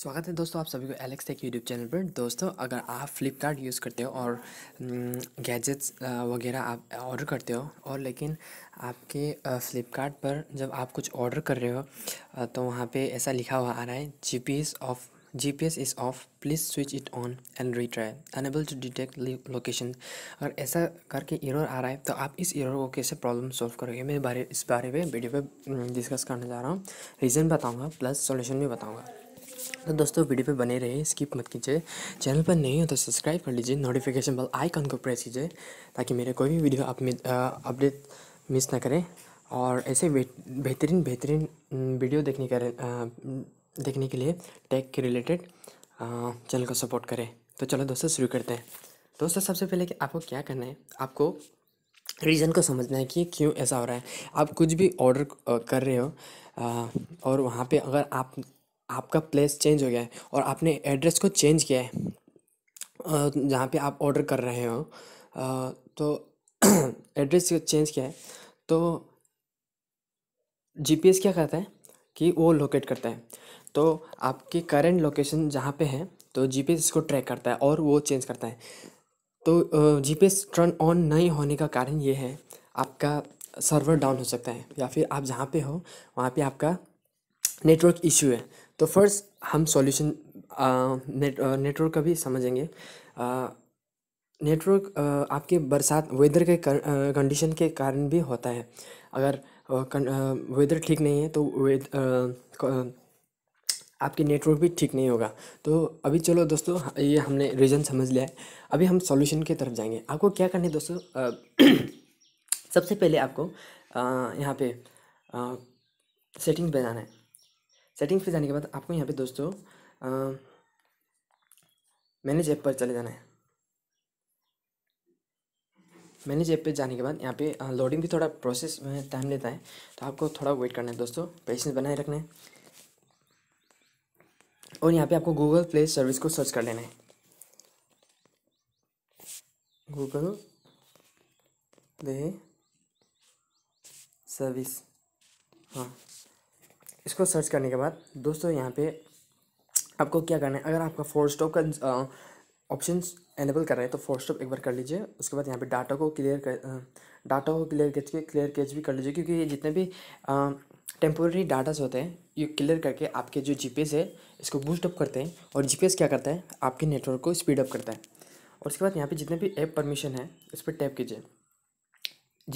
स्वागत है दोस्तों आप सभी को एलेक्स टेक यूट्यूब चैनल पर दोस्तों अगर आप फ्लिपकार्ट यूज़ करते हो और गैजेट्स हम्म, वगैरह आप ऑर्डर करते हो और लेकिन आपके फ्लिपकार्ट पर जब आप कुछ ऑर्डर कर रहे हो तो वहाँ पे ऐसा लिखा हुआ आ रहा है G P S off G P S is off please switch it on and retry unable to detect location अगर ऐसा करके इरोर आ रहा है तो आप इस एरर को कैसे प्रॉब्लम सॉल्व करोगे मैं बारे इस बारे में वीडियो पर डिस्कस करने जा रहा हूँ रीज़न बताऊँगा प्लस सोल्यूशन भी बताऊँगा तो दोस्तों वीडियो पे बने रहे स्किप मत कीजिए चैनल पर नहीं हो तो सब्सक्राइब कर लीजिए नोटिफिकेशन बेल आइकन को प्रेस कीजिए ताकि मेरे कोई भी वीडियो आप अपडेट मिस ना करें और ऐसे बेहतरीन बेहतरीन वीडियो देखने का देखने के लिए टेक के रिलेटेड चैनल को सपोर्ट करें तो चलो दोस्तों शुरू करते हैं दोस्तों सबसे पहले कि आपको क्या करना है आपको रीज़न को समझना है कि क्यों ऐसा हो रहा है आप कुछ भी ऑर्डर कर रहे हो और वहाँ पे अगर आप आपका प्लेस चेंज हो गया है और आपने एड्रेस को चेंज किया है जहाँ पे आप ऑर्डर कर रहे हो तो एड्रेस चेंज किया है तो जीपीएस क्या करता है कि वो लोकेट करता है तो आपकी करेंट लोकेशन जहाँ पे है तो जीपीएस इसको ट्रैक करता है और वो चेंज करता है तो जीपीएस टर्न ऑन नहीं होने का कारण ये है आपका सर्वर डाउन हो सकता है या फिर आप जहाँ पे हो वहाँ पे आपका नेटवर्क इशू है तो फर्स्ट हम सॉल्यूशन नेट नेटवर्क का भी समझेंगे नेटवर्क आपके बरसात वेदर के कंडीशन के कारण भी होता है अगर वेदर ठीक नहीं है तो वेद आपके नेटवर्क भी ठीक नहीं होगा तो अभी चलो दोस्तों ये हमने रीज़न समझ लिया है अभी हम सॉल्यूशन की तरफ जाएंगे आपको क्या करना है दोस्तों सबसे पहले आपको यहाँ पे सेटिंग बनाना है सेटिंग्स पे जाने के बाद आपको यहाँ पे दोस्तों मैनेज ऐप पर चले जाना है मैनेज ऐप पे जाने के बाद यहाँ पे लोडिंग भी थोड़ा प्रोसेस में टाइम लेता है तो आपको थोड़ा वेट करना है दोस्तों पेशेंस बनाए रखना है और यहाँ पे आपको गूगल प्ले सर्विस को सर्च कर लेना है गूगल प्ले सर्विस हाँ इसको सर्च करने के बाद दोस्तों यहाँ पे आपको क्या करना है अगर आपका फोर स्टॉप का ऑप्शन एनेबल कर रहे हैं तो फोर स्टॉप एक बार कर लीजिए उसके बाद यहाँ पे डाटा को क्लियर कर डाटा को क्लियर कैच के क्लियर कैच भी कर लीजिए क्योंकि ये जितने भी टेम्पोरेरी डाटास होते हैं ये क्लियर करके आपके जो जी है इसको बूस्टअप करते हैं और जी क्या करता है आपके नेटवर्क को स्पीड अप करता है और उसके बाद यहाँ पर जितने भी ऐप परमिशन है उस पर टैप कीजिए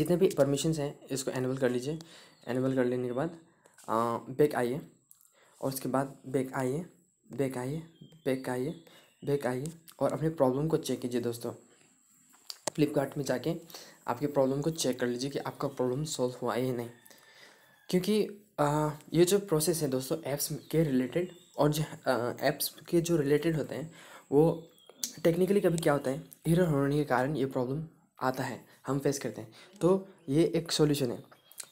जितने भी परमिशन हैं इसको एनेबल कर लीजिए एनेबल कर लेने के बाद बैक आइए और उसके बाद बैक आइए बैक आइए बैक आइए बैक आइए और अपने प्रॉब्लम को चेक कीजिए दोस्तों फ्लिपकार्ट में जाके आपकी प्रॉब्लम को चेक कर लीजिए कि आपका प्रॉब्लम सॉल्व हुआ है या नहीं क्योंकि आ, ये जो प्रोसेस है दोस्तों ऐप्स के रिलेटेड और जो ऐप्स के जो रिलेटेड होते हैं वो टेक्निकली कभी क्या होता है एरर होने के कारण ये प्रॉब्लम आता है हम फेस करते हैं तो ये एक सॉल्यूशन है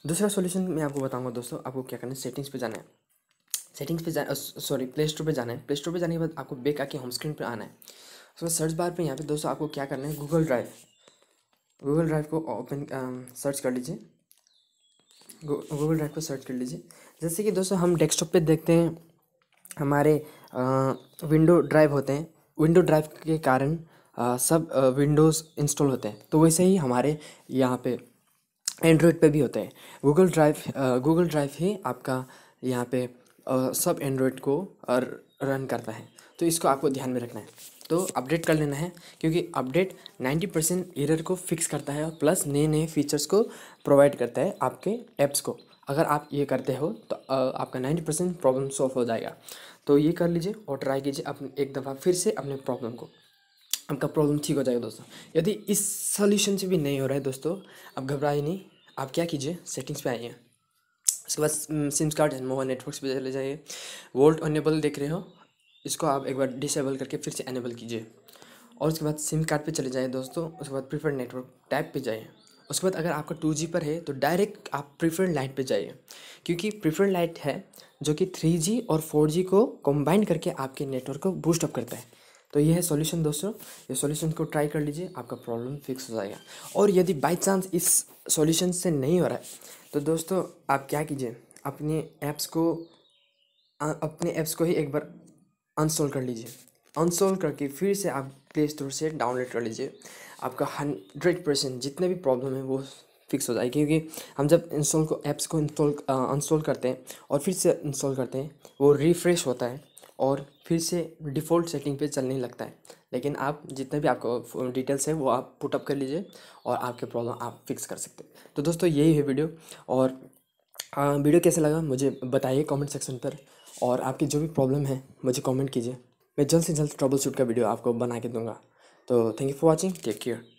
दूसरा सोल्यूशन मैं आपको बताऊंगा दोस्तों आपको क्या करना है सेटिंग्स पे जाना है सेटिंग्स पे जा सॉरी प्ले स्टोर पर जाना है प्ले स्टोर पर जाने के बाद आपको बेक आके होम स्क्रीन पर आना है उसके बाद सर्च बार पर यहाँ पे दोस्तों आपको क्या करना है गूगल ड्राइव गूगल ड्राइव को ओपन सर्च um, कर लीजिए गूगल ड्राइव को सर्च कर लीजिए जैसे कि दोस्तों हम डेस्कटॉप पे देखते हैं हमारे विंडो ड्राइव होते हैं विंडो ड्राइव के कारण आ, सब विंडोज़ इंस्टॉल होते हैं तो वैसे ही हमारे यहाँ पे एंड्रॉयड पे भी होते हैं गूगल ड्राइव गूगल ड्राइव ही आपका यहाँ पे सब एंड्रॉयड को रन करता है तो इसको आपको ध्यान में रखना है तो अपडेट कर लेना है क्योंकि अपडेट 90 परसेंट एरर को फिक्स करता है और प्लस नए नए फीचर्स को प्रोवाइड करता है आपके ऐप्स को अगर आप ये करते हो तो आपका नाइन्टी परसेंट प्रॉब्लम सॉल्व हो जाएगा तो ये कर लीजिए और ट्राई कीजिए अपने एक दफ़ा फिर से अपने प्रॉब्लम को आपका प्रॉब्लम ठीक हो जाएगा दोस्तों यदि इस सॉल्यूशन से भी नहीं हो रहा है दोस्तों आप घबराए नहीं आप क्या कीजिए सेटिंग्स पे आइए उसके बाद SIMs card and mobile networks पे चले जाइए वोल्ट अनेबल देख रहे हो इसको आप एक बार डिसेबल करके फिर से अनेबल कीजिए और उसके बाद सिम कार्ड पे चले जाइए दोस्तों उसके बाद प्रीफर्ड नेटवर्क टाइप पे जाइए उसके बाद अगर आपका टू जी पर है तो डायरेक्ट आप प्रीफर्ड लाइट पे जाइए क्योंकि प्रीफर्ड लाइट है जो कि थ्री जी और फोर जी को कंबाइन करके आपके नेटवर्क को बूस्ट अप करता है तो ये है सॉल्यूशन दोस्तों ये सॉल्यूशन को ट्राई कर लीजिए आपका प्रॉब्लम फिक्स हो जाएगा और यदि बाई चांस इस सॉल्यूशन से नहीं हो रहा है तो दोस्तों आप क्या कीजिए अपने ऐप्स को अपने ऐप्स को ही एक बार अनसोल्व कर लीजिए अनसोल्व करके फिर से आप प्ले स्टोर से डाउनलोड कर लीजिए आपका हंड्रेड परसेंट जितने भी प्रॉब्लम है वो फिक्स हो जाएगी क्योंकि हम जब इंस्टॉल को ऐप्स को इंस्टॉल अनस्टॉल करते हैं और फिर से इंस्टॉल करते हैं वो रिफ्रेश होता है और फिर से डिफ़ॉल्ट सेटिंग पे चलने लगता है लेकिन आप जितने भी आपको डिटेल्स है वो आप पुटअप कर लीजिए और आपके प्रॉब्लम आप फिक्स कर सकते हैं तो दोस्तों यही है वीडियो और आ, वीडियो कैसे लगा मुझे बताइए कमेंट सेक्शन पर और आपकी जो भी प्रॉब्लम है मुझे कमेंट कीजिए मैं जल्द से जल्द ट्रबल शूट का वीडियो आपको बना के दूंगा तो thank you for watching take care